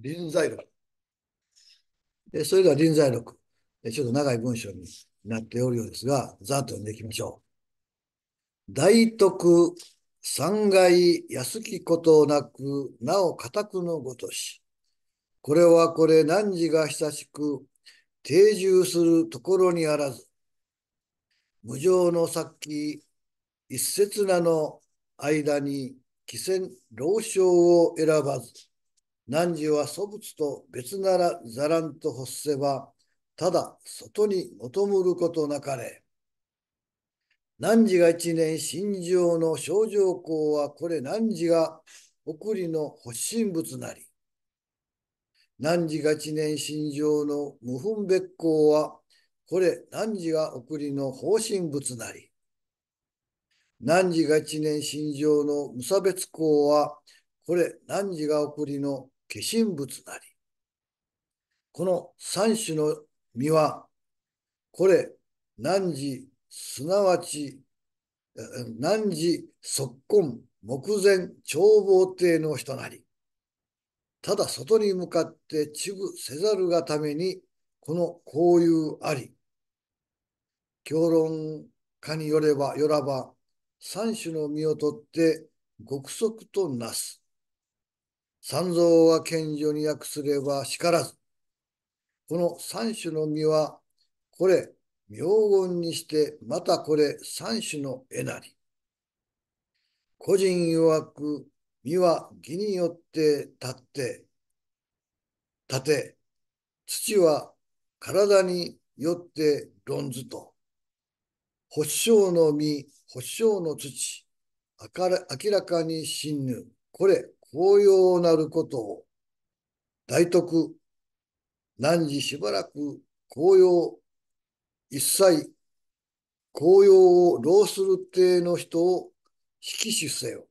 臨在録。で、それでは臨在録。ちょっと長い文章になっておるようですが、ざっと読んでいきましょう。大徳、三害、安きことなく、なお固くのごとし。これはこれ汝が久しく、定住するところにあらず。無常の先、一刹那の間に、既戦老将を選ばず。汝は祖物と別ならざらんと発せば、ただ外に求むることなかれ。汝が一年心情の症状校はこれ汝が送りの発信物なり。汝が一年心情の無分別校はこれ汝が送りの方針物なり。汝が一年心情の無差別校はこれ汝が送りの化身物なり。この三種の実は、これ、汝、すなわち、汝、即根、目前、眺望亭の人なり。ただ外に向かってちぐせざるがために、この交友あり。教論家によれば、よらば、三種の実をとって、極速となす。三蔵は賢女に訳すれば叱らず。この三種の実は、これ、妙言にして、またこれ三種の絵なり。個人曰く、実は義によって立って、立て、土は体によって論ずと。保証の実、保証の土、明らかに死ぬ。これ、紅葉なることを、大徳、何時しばらく紅葉、一切紅葉を浪する亭の人を揮し、せよ。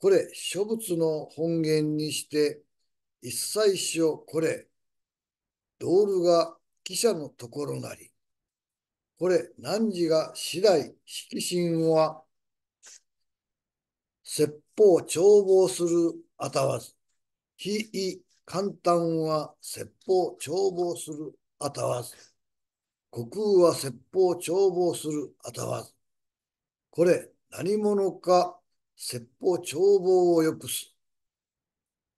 これ、諸仏の本源にして、一切しよこれ、道路が記者のところなり。これ、何時が次第色心は説法眺望するあたわず。非意簡単は説法眺望するあたわず。虚空は説法眺望するあたわず。これ何者か説法眺望をよくす。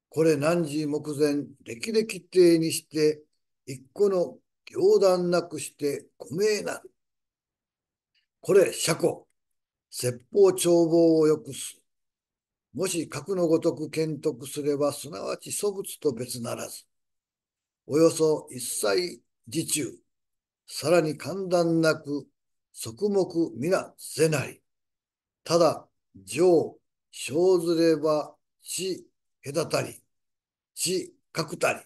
これ何時目前歴々定にして一個の行断なくしてご名なる。これ、車庫。説法眺望をよくす。もし核のごとく見得すれば、すなわち祖物と別ならず、およそ一切自中、さらに簡単なく、即目皆せなり。ただ、上、生ずれば、死、隔たり、死、隔たり。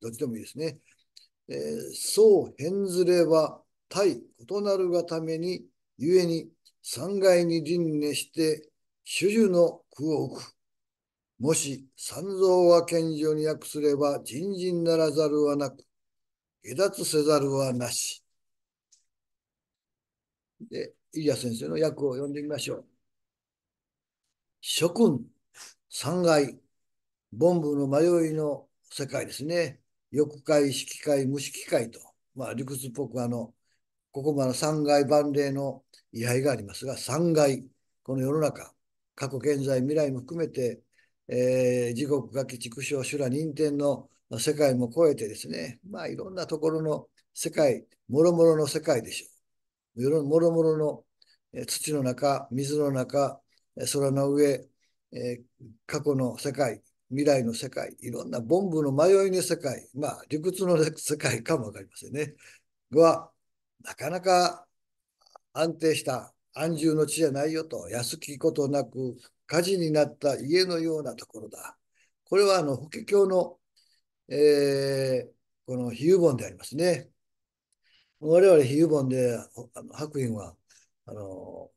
どっちでもいいですね。えー、そう変ずれば、対異なるがために、故に、三害に輪廻して、主樹の福を置く。もし三蔵は賢者に訳すれば人人ならざるはなく、下脱せざるはなし。で、入谷先生の訳を読んでみましょう。諸君、三害、凡夫の迷いの世界ですね。欲界、色界、無色界と、まあ理屈っぽくあの、ここもの三害万例の位牌がありますが、三害、この世の中、過去、現在、未来も含めて、えー、地獄、ガキ、畜生、修羅、人天の世界も超えてですね、まあいろんなところの世界、もろもろの世界でしょう。もろもろの、えー、土の中、水の中、空の上、えー、過去の世界、未来の世界、いろんな凡夫の迷いの世界、まあ理屈の世界かもわかりませんね。は、なかなか安定した安住の地じゃないよと、安きことなく、火事になった家のようなところだ。これはあの、法華経の、えー、この比喩本でありますね。我々比喩本で、あの白隠は、あの、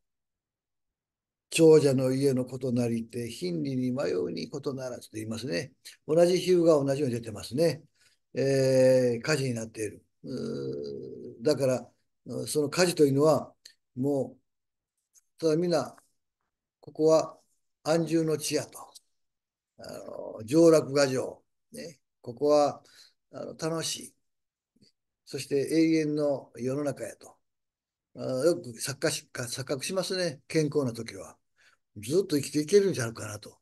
長者の家のことなりて、貧利に迷うにことならずと言いますね。同じ比喩が同じように出てますね。えー、火事になっている。だから、その火事というのは、もうただ皆、ここは安住の地やと。あの上洛牙城、ね、ここはあの楽しい。そして永遠の世の中やと。あよく錯覚し錯覚しますね、健康な時は。ずっと生きていけるんじゃないかなと。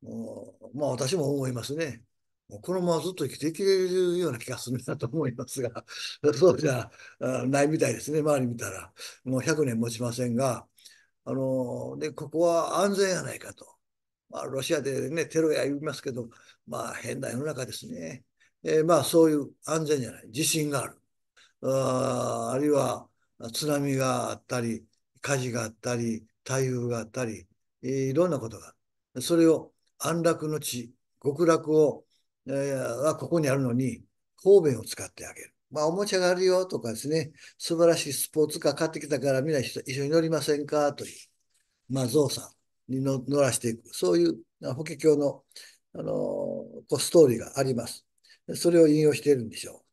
もうまあ私も思いますね。もうこのままずっと生きていけるような気がするなと思いますが、そうじゃないみたいですね、周り見たら。もう100年持ちませんが、あの、で、ここは安全やないかと。まあ、ロシアでね、テロや言いますけど、まあ、変な世の中ですね。えー、まあ、そういう安全じゃない、地震がある。ああるいは、津波があったり、火事があったり、台風があったり、えー、いろんなことがある。それを安楽の地、極楽を、えー、ここにあるのに、方便を使ってあげる。まあ、おもちゃがあるよとかですね、素晴らしいスポーツカー買ってきたからみんな一緒に乗りませんかという、まあ、ゾウさんに乗らしていく、そういう法華経の、あのー、こうストーリーがあります。それを引用しているんでしょ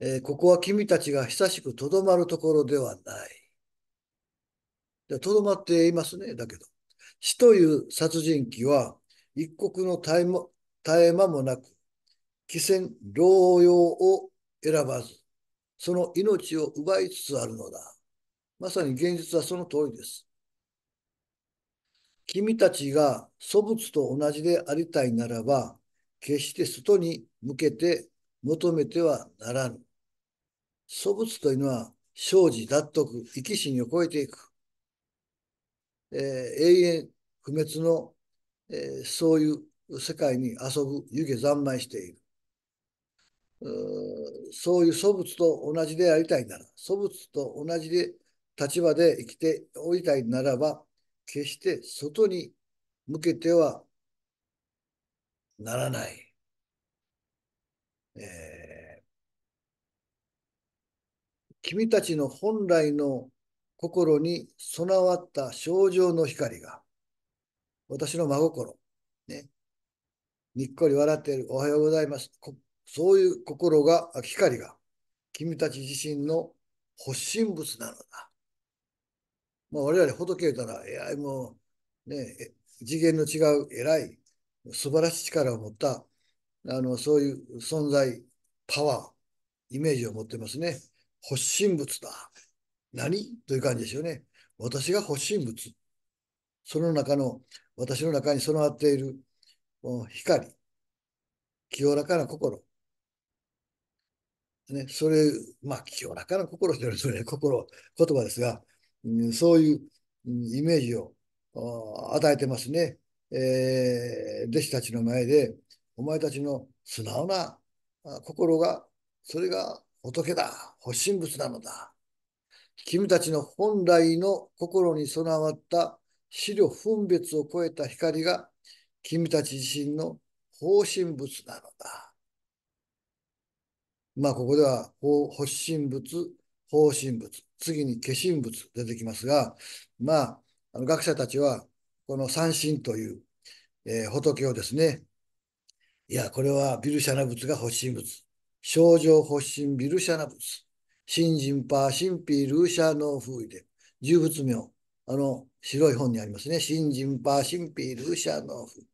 う。えー、ここは君たちが久しくとどまるところではない。とどまっていますね、だけど。死という殺人鬼は一刻の絶え間もなく汽船同用を選ばず、その命を奪いつつあるのだ。まさに現実はその通りです。君たちが祖物と同じでありたいならば、決して外に向けて求めてはならぬ。祖物というのは、生じ脱得、生き死にを超えていく。えー、永遠不滅の、えー、そういう世界に遊ぶ湯気三昧している。そういう祖物と同じでありたいなら、祖物と同じで立場で生きておりたいならば、決して外に向けてはならない。えー、君たちの本来の心に備わった症状の光が、私の真心、ね、にっこり笑っている、おはようございます。そういう心が、光が、君たち自身の発信物なのだ。まあ、我々仏言うたら、AI もう、ね、次元の違う偉い、素晴らしい力を持った、あの、そういう存在、パワー、イメージを持ってますね。発信物だ。何という感じですよね。私が発信物。その中の、私の中に備わっている光、清らかな心、ね、それ、まあ、清らかな心というのは、ね、心、言葉ですが、うん、そういうイメージを与えてますね。えー、弟子たちの前で、お前たちの素直な心が、それが仏だ、発信物なのだ。君たちの本来の心に備わった資料分別を超えた光が、君たち自身の方針物なのだ。まあ、ここでは、発信物、方針物、次に化身物出てきますが、まあ、あの学者たちは、この三神という、えー、仏をですね、いや、これはビルシャナ仏が発信物。症状発信ビルシャナ仏。新人パー神秘ルーシャノーフーで。重仏名。あの、白い本にありますね。新人パー神秘ルーシャノーフ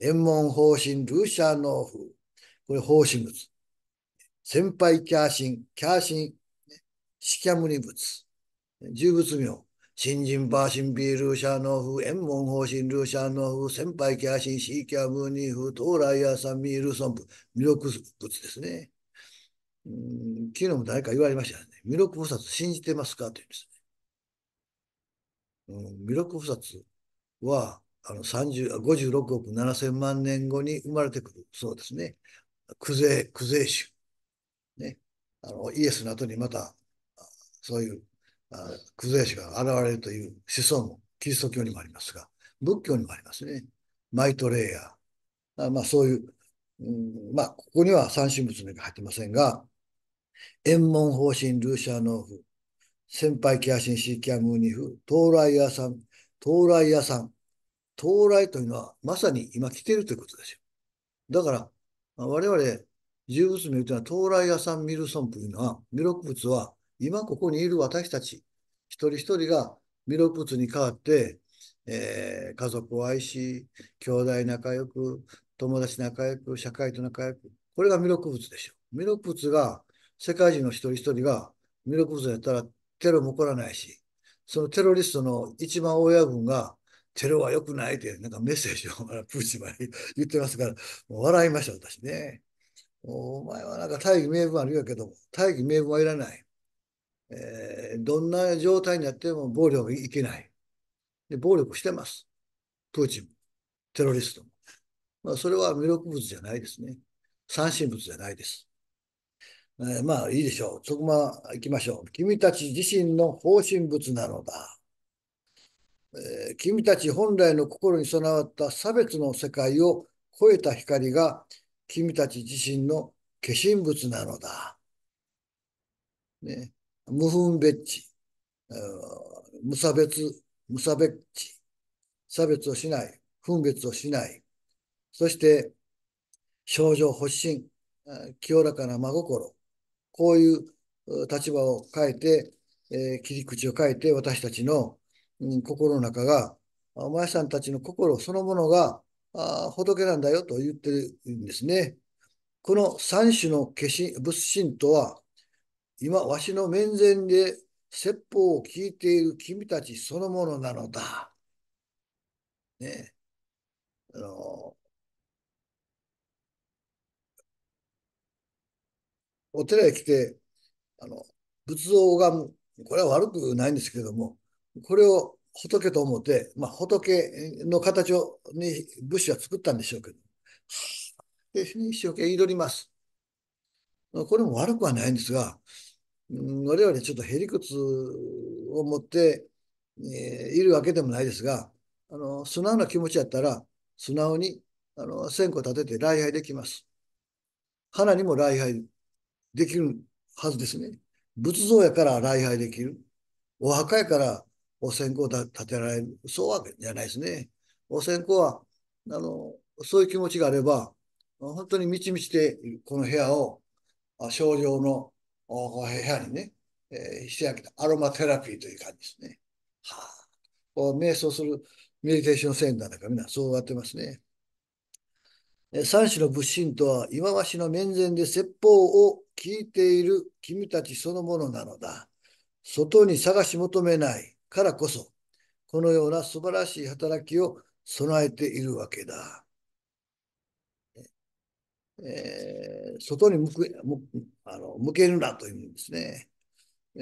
ー。門方針ルーシャノーフー。これ方針物。先輩キャーシン、キャーシン、シキャムニ仏、重仏名、新人バーシンビールシャーノフ、エンモン方針ルーシャーノフ、先輩キャーシン、シーキャムニフ、トーライアサミールソンブ、弥勒仏ですね。うん、昨日も誰か言われましたよね。弥勒菩薩信じてますかというんですね。うん、ク勒菩薩は、あの56億7千万年後に生まれてくるそうですね。クゼ、クゼ種。あのイエスの後にまたそういう崩れシが現れるという思想もキリスト教にもありますが仏教にもありますねマイトレイヤーまあそういう、うん、まあここには三神仏の入ってませんが円門方針ルーシャーノーフ先輩キャシンシーキャムーニフ到来屋さん到来屋さん到来というのはまさに今来ているということですよだから我々重物見るというのは、到来屋さんミルソンというのは、弥勒仏は、今ここにいる私たち、一人一人が弥勒仏に代わって、えー、家族を愛し、兄弟仲良く、友達仲良く、社会と仲良く、これが弥勒仏でしょう。弥勒仏が、世界中の一人一人が弥勒仏やったらテロも起こらないし、そのテロリストの一番親分が、テロは良くないって、なんかメッセージを プーチンまで言ってますから、もう笑いました、私ね。お前はなんか大義名分あるけど、大義名分はいらない。えー、どんな状態になっても暴力いけない。で、暴力してます。プーチンも、テロリストも。まあ、それは魅力物じゃないですね。三振物じゃないです。えー、まあ、いいでしょう。そこま行きましょう。君たち自身の方針物なのだ。えー、君たち本来の心に備わった差別の世界を超えた光が君たち自身の化身物なのだ。ね、無分別地、無差別、無差別地、差別をしない、分別をしない。そして、症状発信、清らかな真心。こういう立場を変えて、えー、切り口を変えて私たちの、うん、心の中が、お前さんたちの心そのものが仏なんだよと言ってるんですね。この三種の化身仏心とは、今わしの面前で説法を聞いている君たちそのものなのだ。ねあのお寺へ来てあの仏像を拝むこれは悪くないんですけれどもこれを仏と思って、まあ、仏の形をに仏士は作ったんでしょうけど、で一生懸命祈ります。これも悪くはないんですが、我々ちょっとへりくつを持って、えー、いるわけでもないですが、あの素直な気持ちやったら、素直にあの線香立てて礼拝できます。花にも礼拝できるはずですね。仏像やから礼拝できる。お墓やからお線香を立てられる、そうわけじゃないですね。お線香は、あの、そういう気持ちがあれば、本当に満ち満ちて、この部屋を、少量の部屋にね、えー、してあげたアロマテラピーという感じですね。はあ。こう瞑想するメディテーションセンターなんかみんなそうやってますね。三種の物心とは、忌まわしの面前で説法を聞いている君たちそのものなのだ。外に探し求めない。からこそ、このような素晴らしい働きを備えているわけだ。えー、外に向くあの向けるなというんですね。え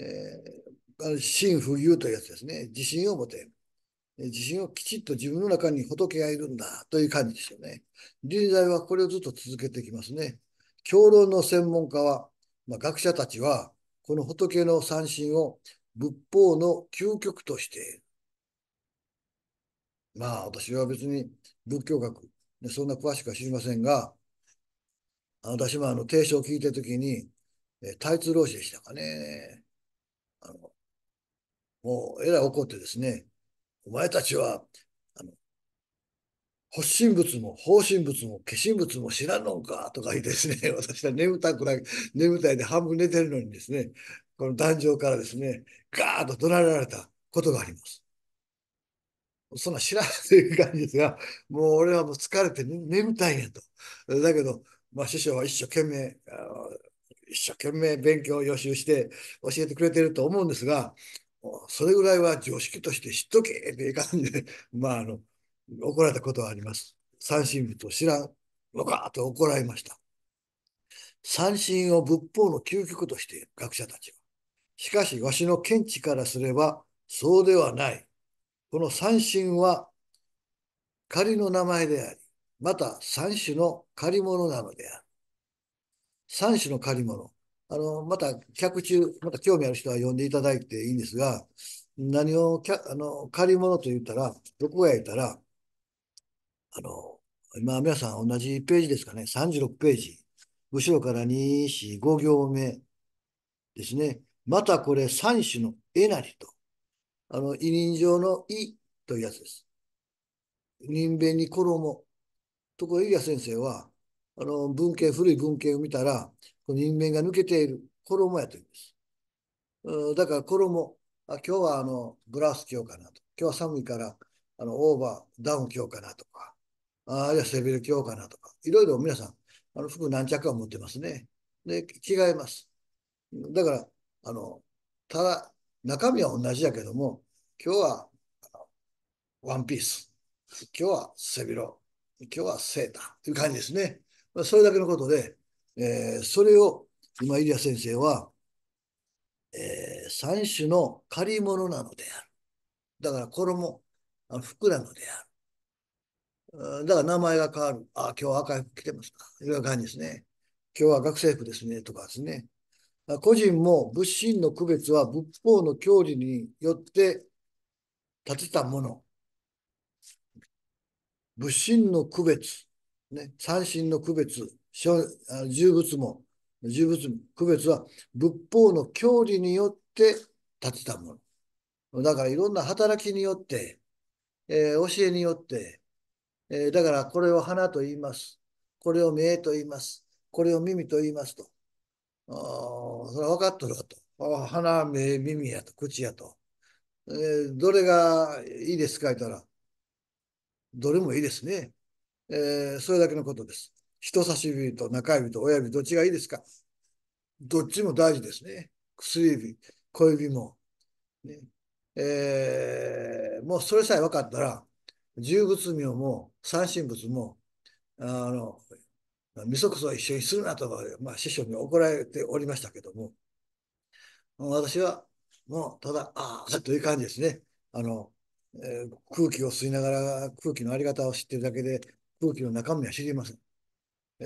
ー、真不有というやつですね。自信を持て。自信をきちっと自分の中に仏がいるんだという感じですよね。人材はこれをずっと続けてきますね。教論の専門家は、まあ、学者たちは、この仏の三心を仏法の究極としている。まあ私は別に仏教学、そんな詳しくは知りませんが、私もあの提唱を聞いたときに、えー、タイツ老師でしたかね。あの、もうえらい怒ってですね、お前たちは、あの、発信物も方針物も化身物も知らんのかとか言ってですね、私は眠たくない、眠たいで半分寝てるのにですね、この壇上からですね、ガーッと怒鳴られたことがあります。そんな知らんという感じですが、もう俺はもう疲れて眠たいやと。だけど、まあ、師匠は一生懸命、一生懸命勉強を予習して教えてくれてると思うんですが、それぐらいは常識として知っとけっていう感じで、まあ、あの、怒られたことはあります。三振部と知らんのかと怒られました。三振を仏法の究極として学者たちは。しかし、わしの見地からすれば、そうではない。この三神は仮の名前であり、また三種の借り物なのである。三種の借り物。あの、また、客中、また興味ある人は呼んでいただいていいんですが、何をあの借り物と言ったら、どこが言ったら、あの、今皆さん同じページですかね、36ページ。後ろから2、4、5行目ですね。またこれ三種のえなりと、あの、委任状のいというやつです。人弁に衣。ところア先生は、あの、文献、古い文献を見たら、この人弁が抜けている衣やというんです。だから衣、あ今日はあの、ブラウス着ようかなと。今日は寒いから、あの、オーバー、ダウン着ようかなとか、あるいは背びれ着ようかなとか、いろいろ皆さん、あの、服何着か持ってますね。で、着替えます。だから、あの、ただ、中身は同じやけども、今日はワンピース、今日は背広、今日はセーターという感じですね。まあ、それだけのことで、えー、それを今、イリア先生は、えー、三種の借り物なのである。だから衣、あの服なのである。だから名前が変わる。あ、今日は赤い服着てますか。いう感じですね。今日は学生服ですね。とかですね。個人も仏心の区別は仏法の教理によって立てたもの。仏心の区別、ね、三心の区別、重物も、重物も区別は仏法の教理によって立てたもの。だからいろんな働きによって、えー、教えによって、えー、だからこれを花と言います。これを目と言います。これを耳と言いますと。あそれは分かっとるわと。鼻、目、耳やと、口やと。えー、どれがいいですか言ったら、どれもいいですね。えー、それだけのことです。人差し指と中指と親指、どっちがいいですかどっちも大事ですね。薬指、小指も。ねえー、もうそれさえ分かったら、重仏名も三神仏も、あの、みそこそ一緒にするなと、まあ、師匠に怒られておりましたけども、私はもうただ、ああ、という感じですね。あの、えー、空気を吸いながら空気のあり方を知ってるだけで、空気の中身は知りません。え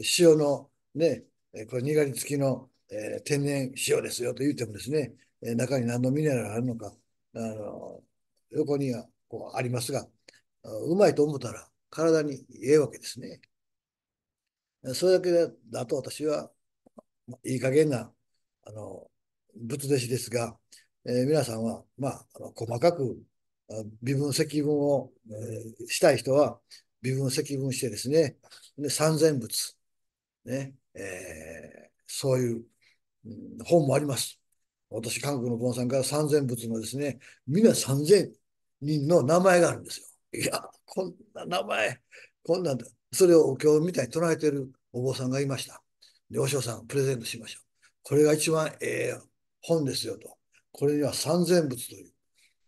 ー、塩のね、これにがり付きの、えー、天然塩ですよと言ってもですね、え中に何のミネラルがあるのか、あの、横にはこうありますが、うまいと思ったら体にええわけですね。それだけだと私は、いい加減な、あの、仏弟子ですが、えー、皆さんは、まあ、あの細かく微分積分を、えー、したい人は微分積分してですね、で三千仏、ねえー、そういう、うん、本もあります。私、韓国の盆さんから三千仏のですね、皆三千人の名前があるんですよ。いや、こんな名前、こんなんだ。それをお経みたいに唱えてるお坊さんがいました。で、和尚さん、プレゼントしましょう。これが一番ええ本ですよと。これには三千仏という、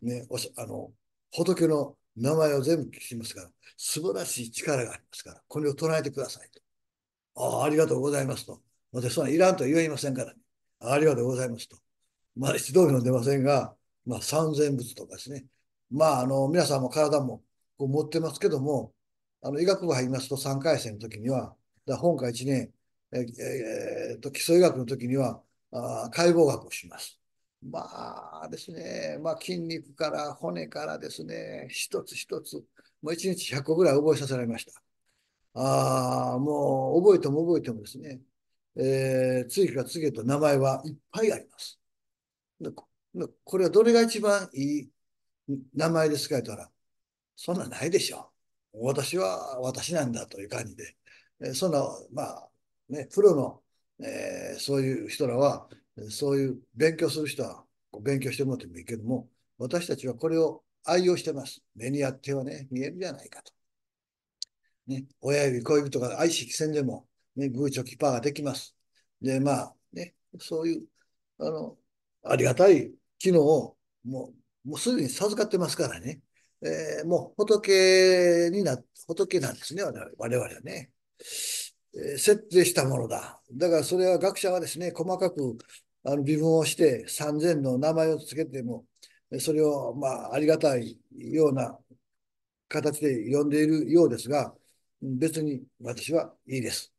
ね、あの、仏の名前を全部聞きますから、素晴らしい力がありますから、これを唱えてくださいと。ああ、ありがとうございますと。また、そんないらんとは言えませんから、ね、ありがとうございますと。まあ、一度も出ませんが、まあ、三千仏とかですね。まあ、あの、皆さんも体もこう持ってますけども、あの医学部入りますと3回戦の時には、だ本科1年、ええー、と基礎医学の時にはあ解剖学をします。まあですね、まあ、筋肉から骨からですね、一つ一つ、もう1日100個ぐらい覚えさせられました。あもう覚えても覚えてもですね、えー、次から次へと名前はいっぱいあります。これはどれが一番いい名前ですか言ったら、そんなないでしょう。私は私なんだという感じで、そんな、まあ、ね、プロの、えー、そういう人らは、そういう勉強する人は勉強してもらってもいいけども、私たちはこれを愛用してます。目にあってはね、見えるじゃないかと。ね、親指、小指とか愛識せんでも、ね、グーチョキパーができます。で、まあ、ね、そういう、あの、ありがたい機能をもう、もうすでに授かってますからね。えー、もう仏にな、仏なんですね、我々はね、え設定したものだ。だからそれは学者はですね、細かくあの微分をして3000の名前をつけても、それをまあありがたいような形で呼んでいるようですが、別に私はいいです。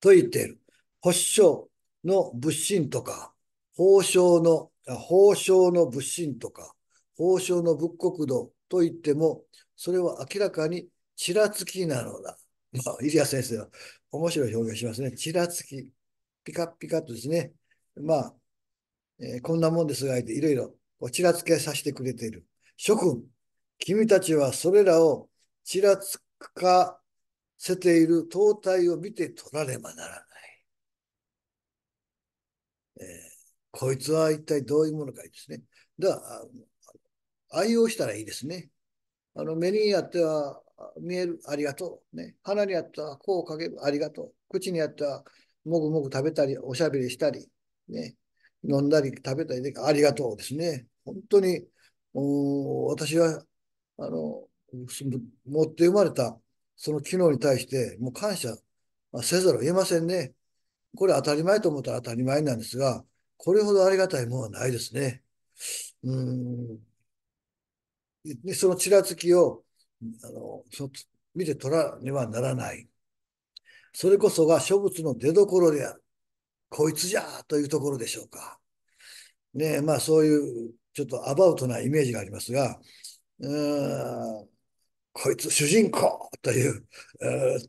と言っている。発症の仏心とか、法相の、法相の仏心とか、法相の仏国土と言っても、それは明らかにちらつきなのだ。まあ、イリア先生は面白い表現しますね。ちらつき。ピカピカとですね。まあ、えー、こんなもんですが、いろいろちらつけさせてくれている。諸君、君たちはそれらをちらつかせている灯体を見て取らねばならない。えー、こいつは一体どういうものかいですね。は、愛用したらいいですね。あの、目にあっては見える、ありがとう。ね。鼻にあってはこうかける、ありがとう。口にあってはもぐもぐ食べたり、おしゃべりしたり、ね。飲んだり食べたりで、ありがとうですね。本当に、私は、あの、持って生まれた、その機能に対して、もう感謝せざるを得ませんね。これ当たり前と思ったら当たり前なんですが、これほどありがたいものはないですね。うん。そのちらつきを、あの、そ見て取らねばならない。それこそが諸物の出所である。こいつじゃというところでしょうか。ねまあそういうちょっとアバウトなイメージがありますが、うんこいつ主人公という、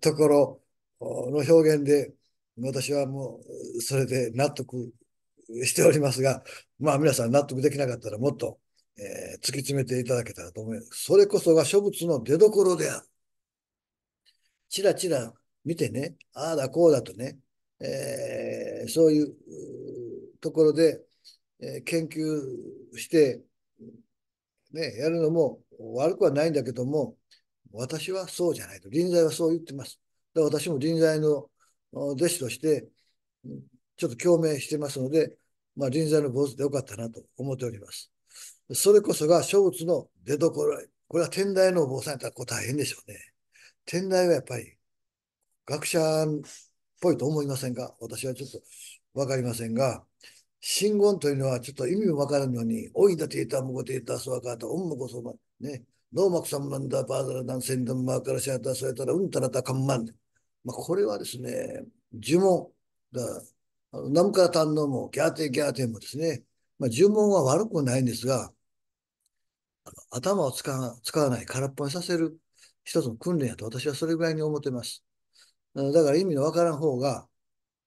ところの表現で、私はもうそれで納得しておりますが、まあ皆さん納得できなかったらもっとえー、突き詰めていただけたらと思います。それこそが諸物の出所である。ちらちら見てね、ああだこうだとね、えー、そういうところで、えー、研究して、ね、やるのも悪くはないんだけども、私はそうじゃないと。臨済はそう言ってます。だから私も臨済の弟子として、ちょっと共鳴してますので、まあ、臨済の坊主でよかったなと思っております。それこそが諸物の出所これは天台のお坊さんやったらこう大変でしょうね。天台はやっぱり学者っぽいと思いませんが、私はちょっとわかりませんが、真言というのはちょっと意味もわからんのに、おいだていたむごていたそわかた、おんむこそま、ね、ノーマクサムマンダーパーらラダンセンダンマーカラシャタそれたらうんたらたかんまん。まあ、これはですね、呪文。だナムカラタンノもギャーテーギャーテもですね、まあ、呪文は悪くないんですが、頭を使わ使わない空っぽにさせる一つの訓練やと私はそれぐらいに思ってます。だから意味のわからん方が、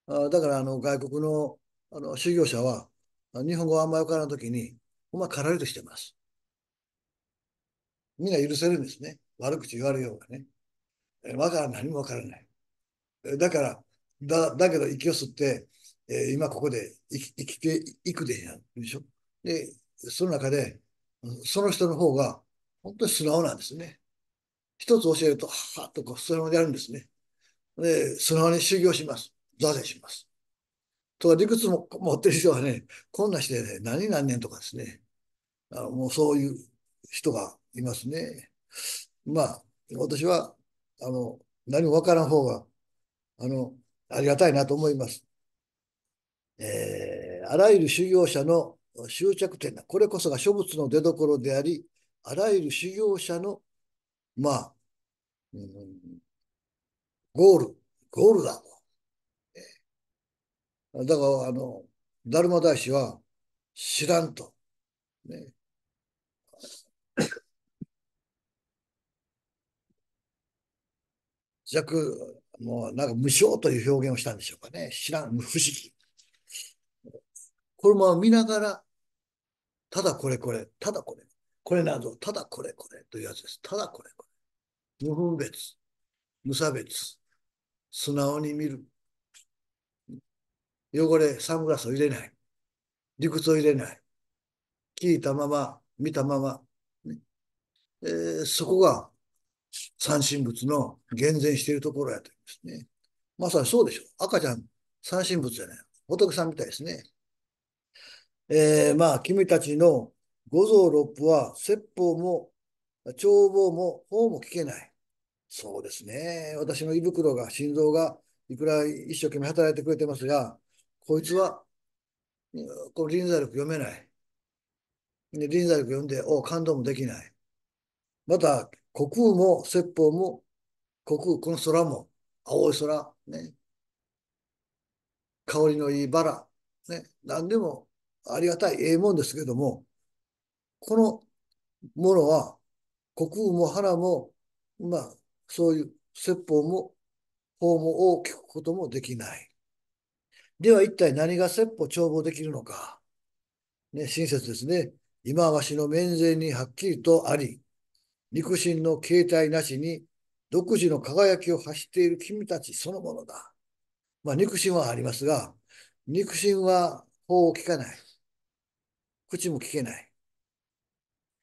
だからあの外国のあの修行者は日本語あんまりわからんときに、お前からりとしてます。みんな許せるんですね。悪口言われようがね。わからん、何もわからない。だから、だ、だけど息を吸って、えー、今ここで生き、生きていくでやるでしょ。で、その中で、その人の方が本当に素直なんですね。一つ教えると、はっとこう、それまでやるんですね。で、素直に修行します。座禅します。とか、理屈も持ってる人はね、こんなしてね、何何年とかですね。あのもうそういう人がいますね。まあ、私は、あの、何もわからん方が、あの、ありがたいなと思います。えー、あらゆる修行者の終着点だ。これこそが諸仏の出所であり、あらゆる修行者の、まあ、うん、ゴール、ゴールだと。だから、あの、ダルマ大師は知らんと。ね、弱、もうなんか無償という表現をしたんでしょうかね。知らん、不思議。車を見ながら、ただこれこれ、ただこれ、これなど、ただこれこれというやつです。ただこれこれ。無分別、無差別、素直に見る。汚れ、サングラスを入れない。理屈を入れない。聞いたまま、見たまま。ねえー、そこが三神仏の厳然しているところやといますね。まさにそうでしょう。赤ちゃん、三神仏じゃない。仏さんみたいですね。えー、まあ、君たちの五臓六腑は、説法も、眺望も、法も聞けない。そうですね。私の胃袋が、心臓が、いくら一生懸命働いてくれてますが、こいつは、この臨座力読めない。で臨座力読んで、お感動もできない。また、虚空も、説法も、虚空、この空も、青い空、ね。香りのいいバラ、ね。何でもありがたい、ええもんですけども、このものは、国運も花も、まあ、そういう説法も、法も大きくこともできない。では一体何が説法帳簿できるのか。ね、親切ですね。今わしの面前にはっきりとあり、肉親の形態なしに独自の輝きを発している君たちそのものだ。まあ、肉親はありますが、肉親は法を聞かない。口も聞けない。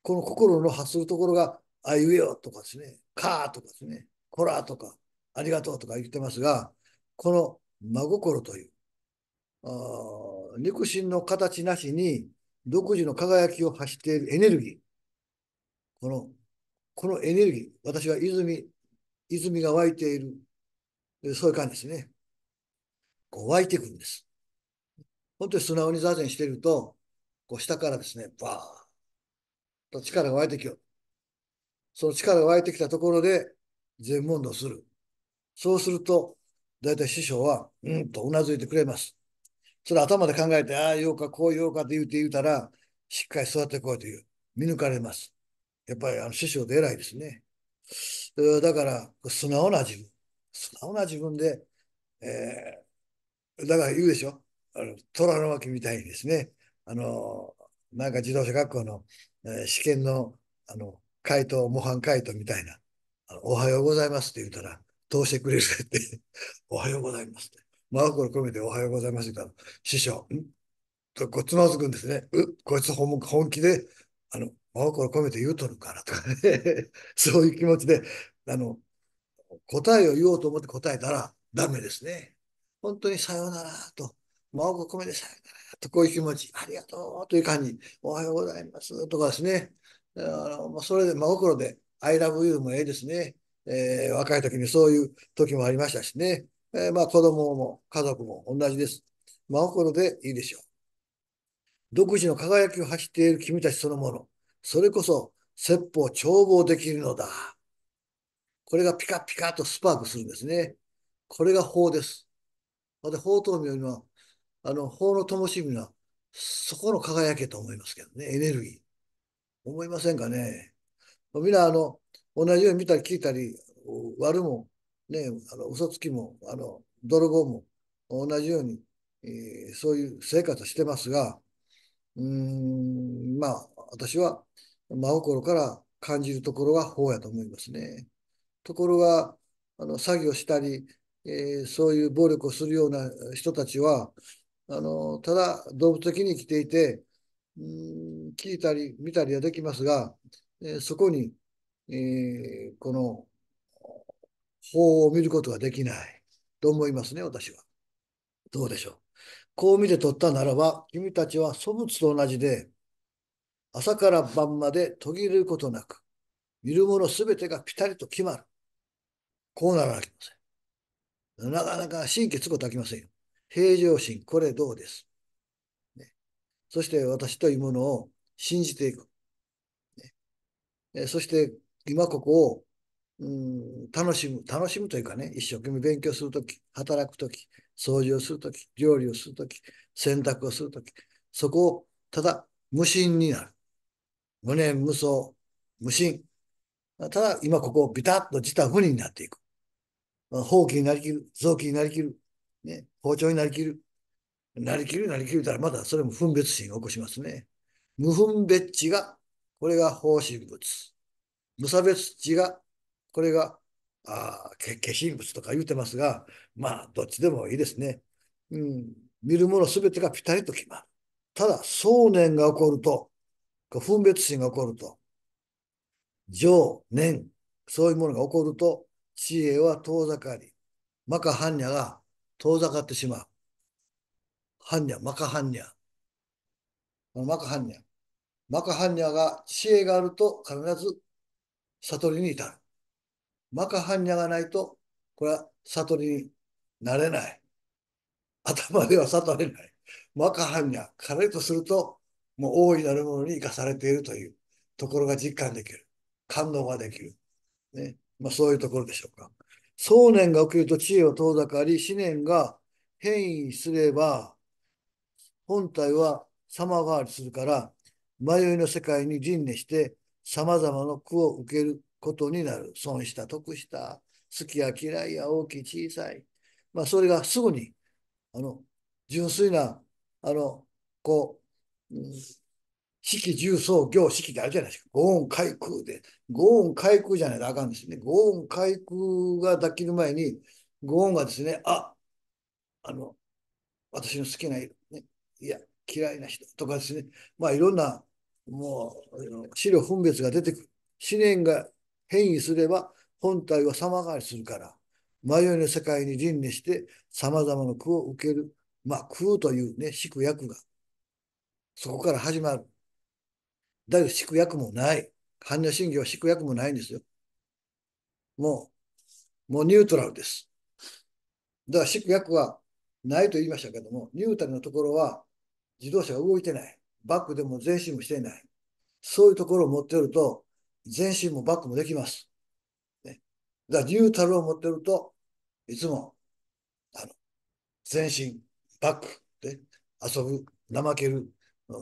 この心の発するところが、あいうえよとかですね、かーとかですね、こらとか、ありがとうとか言ってますが、この真心という、あ肉親の形なしに独自の輝きを発しているエネルギー。この、このエネルギー、私は泉、泉が湧いている、そういう感じですね。こう湧いてくんです。本当に素直に座禅していると、こう下からですね、バーッと力が湧いてきよう。その力が湧いてきたところで全問答する。そうすると、大体師匠は、うんとうなずいてくれます。それ頭で考えて、ああ、言おうか、こう言おうかって言うて言うたら、しっかり座ってこいという、見抜かれます。やっぱりあの師匠で偉いですね。だから、素直な自分。素直な自分で、えー、だから言うでしょ。あの虎の脇みたいにですね、あの、なんか自動車学校の、えー、試験の、あの、回答、模範回答みたいな、おはようございますって言ったら、通してくれるって、おはようございますって。真心込めておはようございますって言ったら、師匠、んとこつまずくんですね。うこいつ本気で、あの、真心込めて言うとるからとかね。そういう気持ちで、あの、答えを言おうと思って答えたらダメですね。本当にさようならと、真心込めてさようなら。とこういう気持ち、ありがとうという感じ、おはようございますとかですね、あのそれで真心で、I love you もええですね、えー、若い時にそういう時もありましたしね、えー、まあ子供も家族も同じです。真心でいいでしょう。独自の輝きを走っている君たちそのもの、それこそ説法眺望できるのだ。これがピカピカとスパークするんですね。これが法です。また法灯明のあの、法の灯火は、そこの輝けと思いますけどね、エネルギー。思いませんかね。みんな、あの、同じように見たり聞いたり、悪も、ね、あの嘘つきも、あの、泥棒も、同じように、えー、そういう生活してますが、うん、まあ、私は、真心から感じるところは法やと思いますね。ところが、あの、作業したり、えー、そういう暴力をするような人たちは、あの、ただ動物的に生きていて、うん、聞いたり見たりはできますが、えー、そこに、えー、この法を見ることはできないと思いますね、私は。どうでしょう。こう見て取ったならば、君たちは祖物と同じで、朝から晩まで途切れることなく、見るものすべてがピタリと決まる。こうならなきません。なかなか神経つことはきませんよ。平常心、これどうです。ね、そして私というものを信じていく。ね、そして今ここをうん楽しむ、楽しむというかね、一生懸命勉強するとき、働くとき、掃除をするとき、料理をするとき、洗濯をするとき、そこをただ無心になる。無念無想、無心。ただ今ここをビタッと自他不になっていく。放棄になりきる、臓器になりきる。ね、包丁になりきる。なりきる、なりきるたら、まだそれも分別心を起こしますね。無分別地が、これが方針物。無差別地が、これが、あ化身物とか言うてますが、まあ、どっちでもいいですね。うん、見るものすべてがピタリと決まる。ただ、想念が起こると、分別心が起こると、情、念、そういうものが起こると、知恵は遠ざかり、マカハンニャが遠ざかってしまう。ハンニャ、マカハンニャ。マカハンニャ。マカハンニャが、知恵があると必ず悟りに至る。マカハンニャがないと、これは悟りになれない。頭では悟れない。マカハンニャ、彼とすると、もう大いなるものに生かされているというところが実感できる。感動ができる。ね。まあそういうところでしょうか。想念が起きると知恵を遠ざかり、思念が変異すれば、本体は様変わりするから、迷いの世界に輪廻して、様々な苦を受けることになる。損した、得した、好きや嫌いや大きい、小さい。まあ、それがすぐに、あの、純粋な、あの、こう、うん四季重奏行四季ってあるじゃないですか。五音開空で。五音開空じゃないとあかんですね。五音開空が抱きる前に、五音がですね、あ、あの、私の好きな色、ね、いや、嫌いな人とかですね。まあいろんな、もう、資料分別が出てくる。思念が変異すれば、本体は様変わりするから、迷いの世界に輪廻して、様々な苦を受ける。まあ、苦というね、宿役が、そこから始まる。だけど、宿役もない。般若心経は宿役もないんですよ。もう、もうニュートラルです。だから、宿役はないと言いましたけども、ニュートラルのところは自動車が動いてない。バックでも前進もしていない。そういうところを持ってると、前進もバックもできます。ね、だからニュートラルを持ってると、いつも、あの、前進、バックで遊ぶ、怠ける。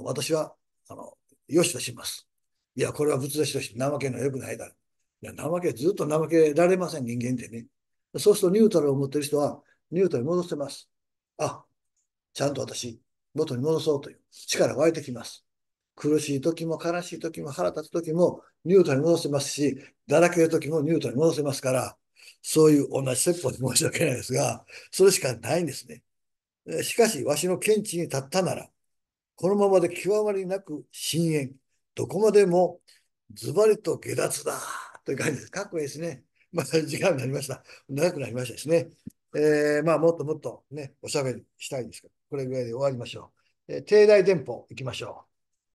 私は、あの、よしとします。いや、これは仏出しとして怠けの良くないだろう。いや、怠け、ずっと怠けられません、人間ってね。そうするとニュートラルを持ってる人は、ニュートラルに戻せます。あ、ちゃんと私、元に戻そうという力が湧いてきます。苦しい時も悲しい時も腹立つ時もニュートラルに戻せますし、だらける時もニュートラルに戻せますから、そういう同じ説法で申し訳ないですが、それしかないんですね。しかし、わしの見地に立ったなら、このままで極まりなく深淵、どこまでもズバリと下脱だという感じです。かっこいいですね。まあ、時間になりました。長くなりましたですね。えー、まあ、もっともっとね、おしゃべりしたいんですけど、これぐらいで終わりましょう。えー、定大電報行きましょう。